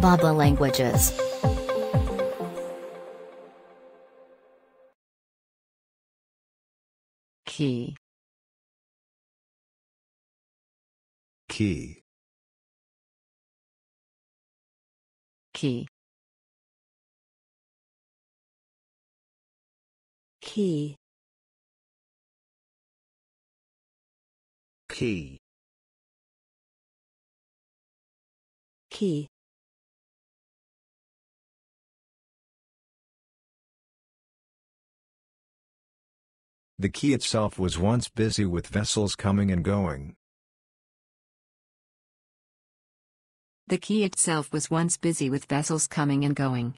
Baba Languages Key Key Key Key Key Key The quay itself was once busy with vessels coming and going. The quay itself was once busy with vessels coming and going.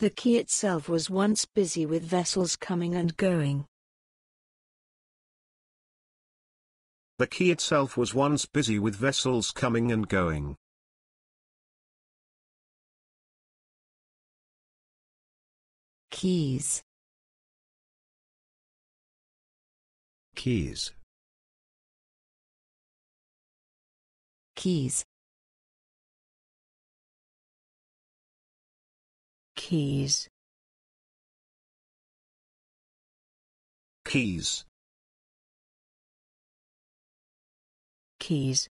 The quay itself was once busy with vessels coming and going. The quay itself was once busy with vessels coming and going. keys keys keys keys keys keys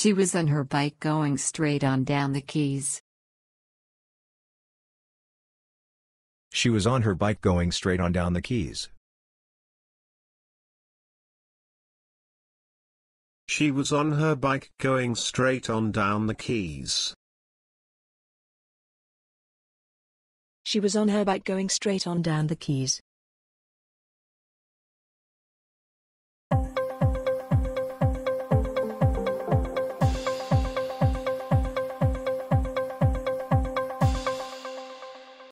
She was on her bike going straight on down the keys. She was on her bike going straight on down the keys. She was on her bike going straight on down the keys. She was on her bike going straight on down the keys.